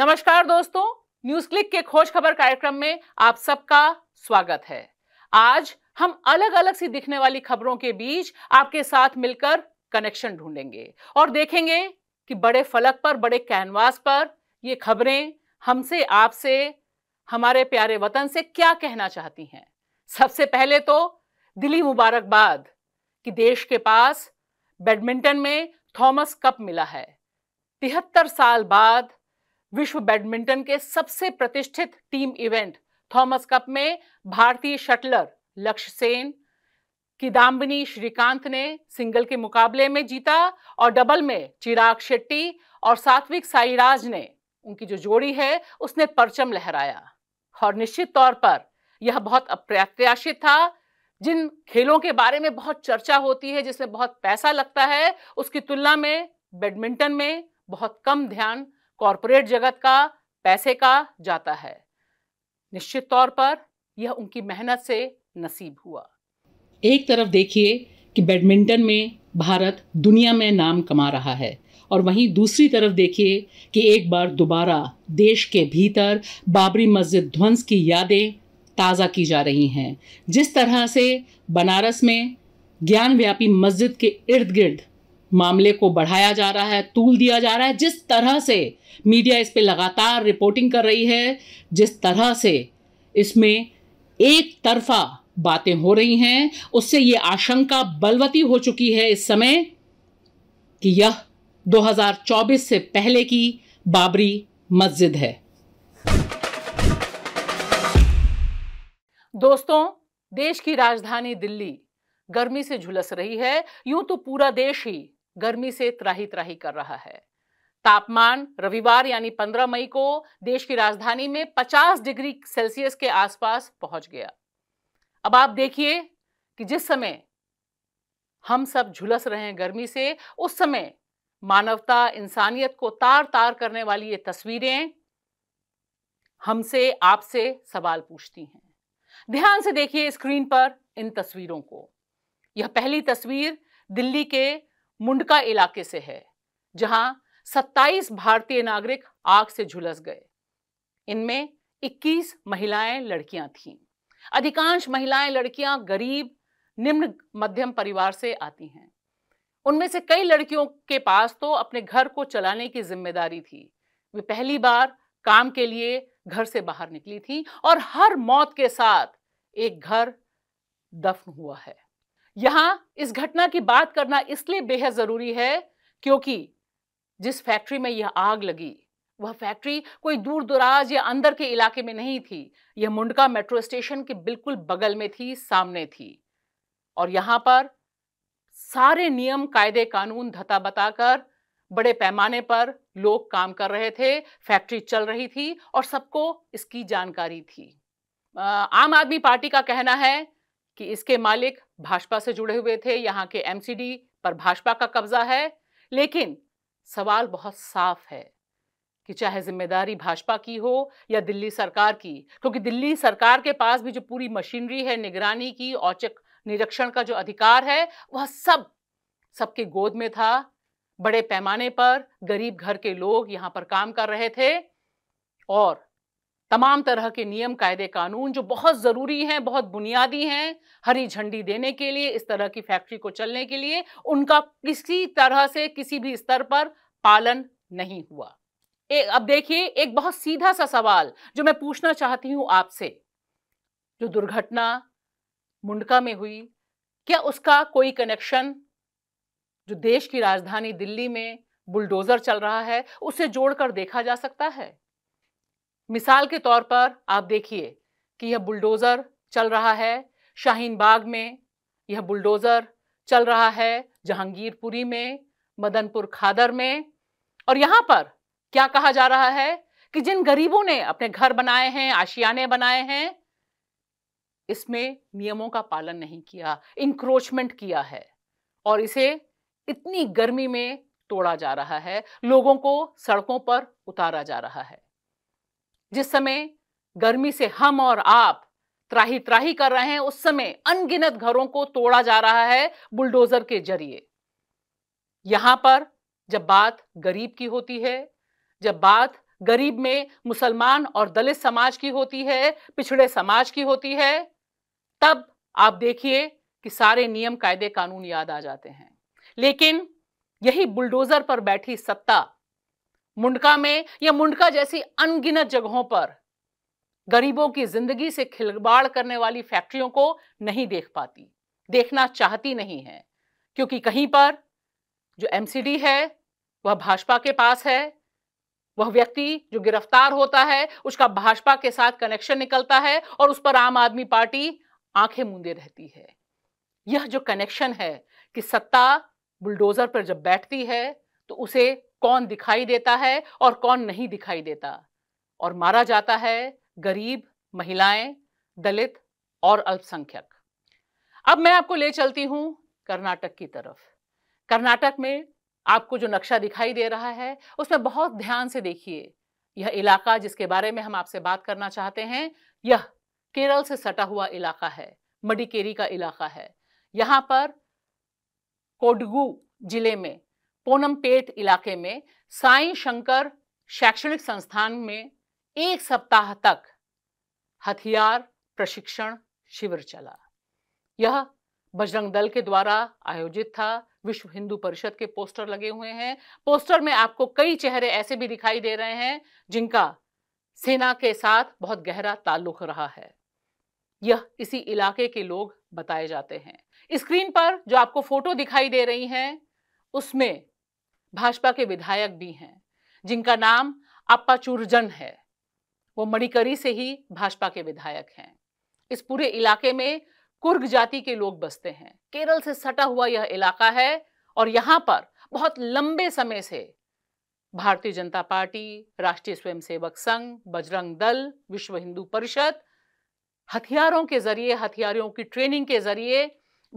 नमस्कार दोस्तों news click के खोज खबर कार्यक्रम में आप सबका स्वागत है आज हम अलग अलग सी दिखने वाली खबरों के बीच आपके साथ मिलकर कनेक्शन ढूंढेंगे और देखेंगे कि बड़े फलक पर बड़े कैनवास पर ये खबरें हमसे आपसे हमारे प्यारे वतन से क्या कहना चाहती हैं सबसे पहले तो दिली मुबारकबाद कि देश के पास बैडमिंटन में थॉमस कप मिला है तिहत्तर साल बाद विश्व बैडमिंटन के सबसे प्रतिष्ठित टीम इवेंट थॉमस कप में भारतीय शटलर लक्ष्य सेन किदाम्बिनी श्रीकांत ने सिंगल के मुकाबले में जीता और डबल में चिराग शेट्टी और सात्विक साईराज ने उनकी जो जोड़ी है उसने परचम लहराया और निश्चित तौर पर यह बहुत अप्रत्याशित था जिन खेलों के बारे में बहुत चर्चा होती है जिसमें बहुत पैसा लगता है उसकी तुलना में बैडमिंटन में बहुत कम ध्यान कॉरपोरेट जगत का पैसे का जाता है निश्चित तौर पर यह उनकी मेहनत से नसीब हुआ एक तरफ देखिए कि बैडमिंटन में भारत दुनिया में नाम कमा रहा है और वहीं दूसरी तरफ देखिए कि एक बार दोबारा देश के भीतर बाबरी मस्जिद ध्वंस की यादें ताज़ा की जा रही हैं जिस तरह से बनारस में ज्ञान व्यापी मस्जिद के इर्द गिर्द मामले को बढ़ाया जा रहा है तूल दिया जा रहा है जिस तरह से मीडिया इस पर लगातार रिपोर्टिंग कर रही है जिस तरह से इसमें एक तरफा बातें हो रही हैं उससे ये आशंका बलवती हो चुकी है इस समय कि यह 2024 से पहले की बाबरी मस्जिद है दोस्तों देश की राजधानी दिल्ली गर्मी से झुलस रही है यूं तो पूरा देश ही गर्मी से त्राही त्राही कर रहा है तापमान रविवार यानी 15 मई को देश की राजधानी में 50 डिग्री सेल्सियस के आसपास पहुंच गया अब आप देखिए कि जिस समय हम सब झुलस रहे हैं गर्मी से उस समय मानवता इंसानियत को तार तार करने वाली ये तस्वीरें हमसे आपसे सवाल पूछती हैं ध्यान से देखिए स्क्रीन पर इन तस्वीरों को यह पहली तस्वीर दिल्ली के मुंडका इलाके से है जहां 27 भारतीय नागरिक आग से झुलस गए इनमें 21 महिलाएं लड़कियां थीं अधिकांश महिलाएं लड़कियां गरीब निम्न मध्यम परिवार से आती हैं उनमें से कई लड़कियों के पास तो अपने घर को चलाने की जिम्मेदारी थी वे पहली बार काम के लिए घर से बाहर निकली थी और हर मौत के साथ एक घर दफन हुआ है यहां इस घटना की बात करना इसलिए बेहद ज़रूरी है क्योंकि जिस फैक्ट्री में यह आग लगी वह फैक्ट्री कोई दूर दराज या अंदर के इलाके में नहीं थी यह मुंडका मेट्रो स्टेशन के बिल्कुल बगल में थी सामने थी और यहां पर सारे नियम कायदे कानून धता बताकर बड़े पैमाने पर लोग काम कर रहे थे फैक्ट्री चल रही थी और सबको इसकी जानकारी थी आम आदमी पार्टी का कहना है कि इसके मालिक भाजपा से जुड़े हुए थे यहाँ के एमसीडी पर भाजपा का कब्जा है लेकिन सवाल बहुत साफ है कि चाहे जिम्मेदारी भाजपा की हो या दिल्ली सरकार की क्योंकि दिल्ली सरकार के पास भी जो पूरी मशीनरी है निगरानी की औचक निरीक्षण का जो अधिकार है वह सब सबके गोद में था बड़े पैमाने पर गरीब घर के लोग यहाँ पर काम कर रहे थे और तमाम तरह के नियम कायदे कानून जो बहुत ज़रूरी हैं बहुत बुनियादी हैं हरी झंडी देने के लिए इस तरह की फैक्ट्री को चलने के लिए उनका किसी तरह से किसी भी स्तर पर पालन नहीं हुआ ए, अब देखिए एक बहुत सीधा सा सवाल जो मैं पूछना चाहती हूँ आपसे जो दुर्घटना मुंडका में हुई क्या उसका कोई कनेक्शन जो देश की राजधानी दिल्ली में बुलडोजर चल रहा है उसे जोड़कर देखा जा सकता है मिसाल के तौर पर आप देखिए कि यह बुलडोज़र चल रहा है शाहीन बाग में यह बुलडोज़र चल रहा है जहांगीरपुरी में मदनपुर खादर में और यहाँ पर क्या कहा जा रहा है कि जिन गरीबों ने अपने घर बनाए हैं आशियाने बनाए हैं इसमें नियमों का पालन नहीं किया इंक्रोचमेंट किया है और इसे इतनी गर्मी में तोड़ा जा रहा है लोगों को सड़कों पर उतारा जा रहा है जिस समय गर्मी से हम और आप त्राही त्राही कर रहे हैं उस समय अनगिनत घरों को तोड़ा जा रहा है बुलडोजर के जरिए यहां पर जब बात गरीब की होती है जब बात गरीब में मुसलमान और दलित समाज की होती है पिछड़े समाज की होती है तब आप देखिए कि सारे नियम कायदे कानून याद आ जाते हैं लेकिन यही बुलडोजर पर बैठी सत्ता मुंडका में या मुंडका जैसी अनगिनत जगहों पर गरीबों की जिंदगी से खिलवाड़ करने वाली फैक्ट्रियों को नहीं देख पाती देखना चाहती नहीं है क्योंकि कहीं पर जो एमसीडी है वह भाजपा के पास है वह व्यक्ति जो गिरफ्तार होता है उसका भाजपा के साथ कनेक्शन निकलता है और उस पर आम आदमी पार्टी आंखें मूंदे रहती है यह जो कनेक्शन है कि सत्ता बुलडोजर पर जब बैठती है तो उसे कौन दिखाई देता है और कौन नहीं दिखाई देता और मारा जाता है गरीब महिलाएं दलित और अल्पसंख्यक अब मैं आपको ले चलती हूं कर्नाटक की तरफ कर्नाटक में आपको जो नक्शा दिखाई दे रहा है उसमें बहुत ध्यान से देखिए यह इलाका जिसके बारे में हम आपसे बात करना चाहते हैं यह केरल से सटा हुआ इलाका है मडिकेरी का इलाका है यहां पर कोडगू जिले में पोनमपेट इलाके में साईं शंकर शैक्षणिक संस्थान में एक सप्ताह तक हथियार प्रशिक्षण शिविर चला यह बजरंग दल के द्वारा आयोजित था विश्व हिंदू परिषद के पोस्टर लगे हुए हैं पोस्टर में आपको कई चेहरे ऐसे भी दिखाई दे रहे हैं जिनका सेना के साथ बहुत गहरा ताल्लुक रहा है यह इसी इलाके के लोग बताए जाते हैं स्क्रीन पर जो आपको फोटो दिखाई दे रही हैं उसमें भाजपा के विधायक भी हैं जिनका नाम अप्पा चूरजन है वो मणिकरी से ही भाजपा के विधायक हैं इस पूरे इलाके में कुर्ग जाति के लोग बसते हैं केरल से सटा हुआ यह इलाका है और यहाँ पर बहुत लंबे समय से भारतीय जनता पार्टी राष्ट्रीय स्वयंसेवक संघ बजरंग दल विश्व हिंदू परिषद हथियारों के जरिए हथियारों की ट्रेनिंग के जरिए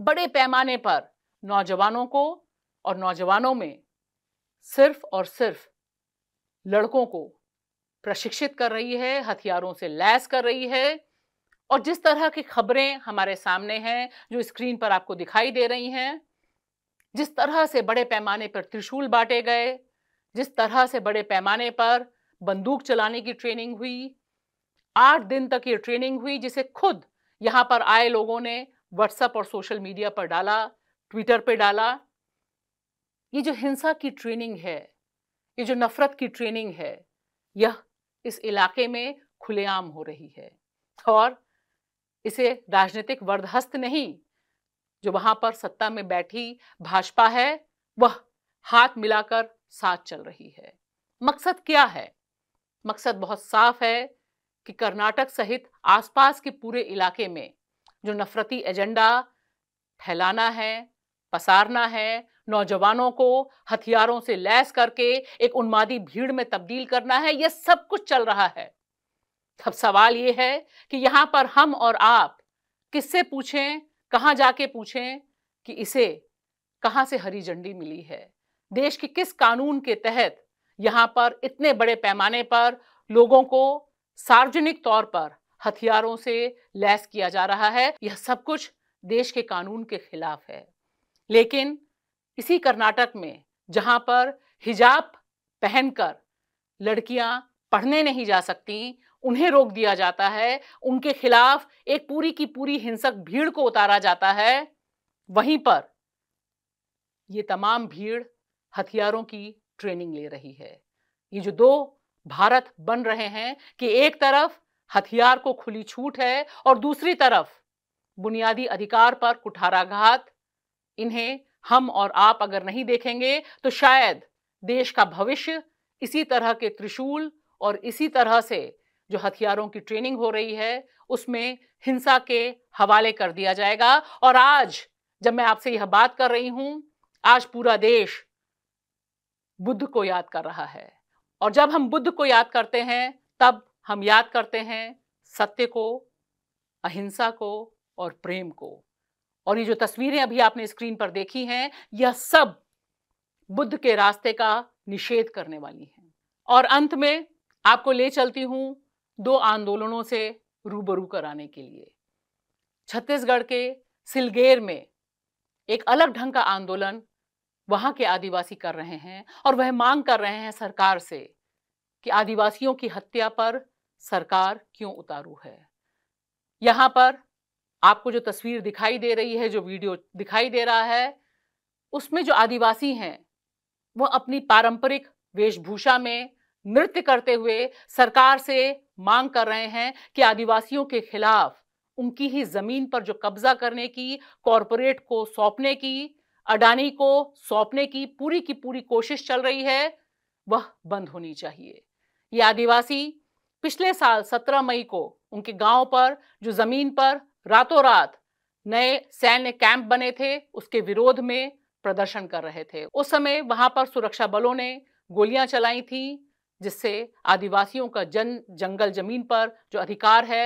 बड़े पैमाने पर नौजवानों को और नौजवानों में सिर्फ और सिर्फ लड़कों को प्रशिक्षित कर रही है हथियारों से लैस कर रही है और जिस तरह की खबरें हमारे सामने हैं जो स्क्रीन पर आपको दिखाई दे रही हैं जिस तरह से बड़े पैमाने पर त्रिशूल बांटे गए जिस तरह से बड़े पैमाने पर बंदूक चलाने की ट्रेनिंग हुई आठ दिन तक ये ट्रेनिंग हुई जिसे खुद यहाँ पर आए लोगों ने व्हाट्सएप और सोशल मीडिया पर डाला ट्विटर पर डाला ये जो हिंसा की ट्रेनिंग है ये जो नफरत की ट्रेनिंग है यह इस इलाके में खुलेआम हो रही है और इसे राजनीतिक वर्धहस्त नहीं जो वहां पर सत्ता में बैठी भाजपा है वह हाथ मिलाकर साथ चल रही है मकसद क्या है मकसद बहुत साफ है कि कर्नाटक सहित आसपास के पूरे इलाके में जो नफरती एजेंडा फैलाना है पसारना है नौजवानों को हथियारों से लैस करके एक उन्मादी भीड़ में तब्दील करना है यह सब कुछ चल रहा है अब सवाल ये है कि यहां पर हम और आप किससे पूछें कहां जाके पूछें कि इसे कहां से हरी झंडी मिली है देश के किस कानून के तहत यहाँ पर इतने बड़े पैमाने पर लोगों को सार्वजनिक तौर पर हथियारों से लैस किया जा रहा है यह सब कुछ देश के कानून के खिलाफ है लेकिन इसी कर्नाटक में जहाँ पर हिजाब पहनकर लड़कियाँ पढ़ने नहीं जा सकती उन्हें रोक दिया जाता है उनके खिलाफ एक पूरी की पूरी हिंसक भीड़ को उतारा जाता है वहीं पर ये तमाम भीड़ हथियारों की ट्रेनिंग ले रही है ये जो दो भारत बन रहे हैं कि एक तरफ हथियार को खुली छूट है और दूसरी तरफ बुनियादी अधिकार पर कुठाराघात इन्हें हम और आप अगर नहीं देखेंगे तो शायद देश का भविष्य इसी तरह के त्रिशूल और इसी तरह से जो हथियारों की ट्रेनिंग हो रही है उसमें हिंसा के हवाले कर दिया जाएगा और आज जब मैं आपसे यह बात कर रही हूं आज पूरा देश बुद्ध को याद कर रहा है और जब हम बुद्ध को याद करते हैं तब हम याद करते हैं सत्य को अहिंसा को और प्रेम को और ये जो तस्वीरें अभी आपने स्क्रीन पर देखी हैं यह सब बुद्ध के रास्ते का निषेध करने वाली हैं और अंत में आपको ले चलती हूं दो आंदोलनों से रूबरू कराने के लिए छत्तीसगढ़ के सिलगेर में एक अलग ढंग का आंदोलन वहां के आदिवासी कर रहे हैं और वह मांग कर रहे हैं सरकार से कि आदिवासियों की हत्या पर सरकार क्यों उतारू है यहां पर आपको जो तस्वीर दिखाई दे रही है जो वीडियो दिखाई दे रहा है उसमें जो आदिवासी हैं वो अपनी पारंपरिक वेशभूषा में नृत्य करते हुए सरकार से मांग कर रहे हैं कि आदिवासियों के खिलाफ उनकी ही जमीन पर जो कब्जा करने की कॉरपोरेट को सौंपने की अडानी को सौंपने की पूरी की पूरी कोशिश चल रही है वह बंद होनी चाहिए ये आदिवासी पिछले साल 17 मई को उनके गांव पर जो जमीन पर रातों रात नए सैन्य कैंप बने थे उसके विरोध में प्रदर्शन कर रहे थे उस समय वहां पर सुरक्षा बलों ने गोलियां चलाई थी जिससे आदिवासियों का जन जंगल जमीन पर जो अधिकार है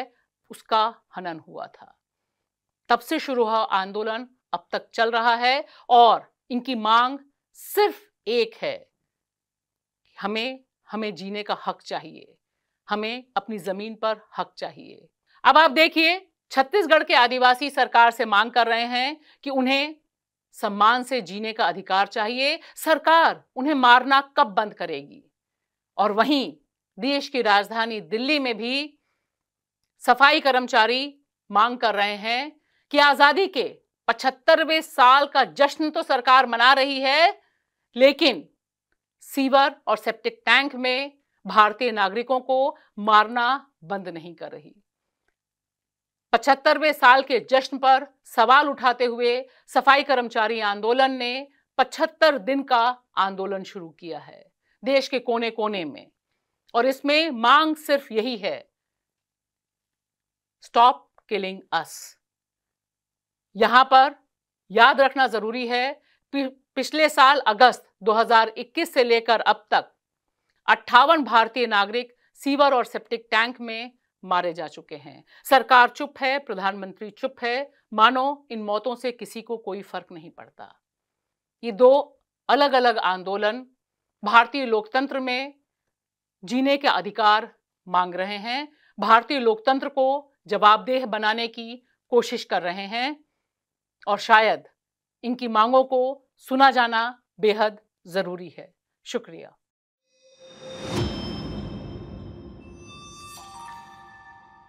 उसका हनन हुआ था तब से शुरू हुआ आंदोलन अब तक चल रहा है और इनकी मांग सिर्फ एक है हमें हमें जीने का हक चाहिए हमें अपनी जमीन पर हक चाहिए अब आप देखिए छत्तीसगढ़ के आदिवासी सरकार से मांग कर रहे हैं कि उन्हें सम्मान से जीने का अधिकार चाहिए सरकार उन्हें मारना कब बंद करेगी और वहीं देश की राजधानी दिल्ली में भी सफाई कर्मचारी मांग कर रहे हैं कि आजादी के पचहत्तरवें साल का जश्न तो सरकार मना रही है लेकिन सीवर और सेप्टिक टैंक में भारतीय नागरिकों को मारना बंद नहीं कर रही पचहत्तरवें साल के जश्न पर सवाल उठाते हुए सफाई कर्मचारी आंदोलन ने पचहत्तर दिन का आंदोलन शुरू किया है देश के कोने कोने में और इसमें मांग सिर्फ यही है स्टॉप किलिंग अस यहां पर याद रखना जरूरी है पिछले साल अगस्त 2021 से लेकर अब तक अट्ठावन भारतीय नागरिक सीवर और सेप्टिक टैंक में मारे जा चुके हैं सरकार चुप है प्रधानमंत्री चुप है मानो इन मौतों से किसी को कोई फर्क नहीं पड़ता ये दो अलग अलग आंदोलन भारतीय लोकतंत्र में जीने के अधिकार मांग रहे हैं भारतीय लोकतंत्र को जवाबदेह बनाने की कोशिश कर रहे हैं और शायद इनकी मांगों को सुना जाना बेहद ज़रूरी है शुक्रिया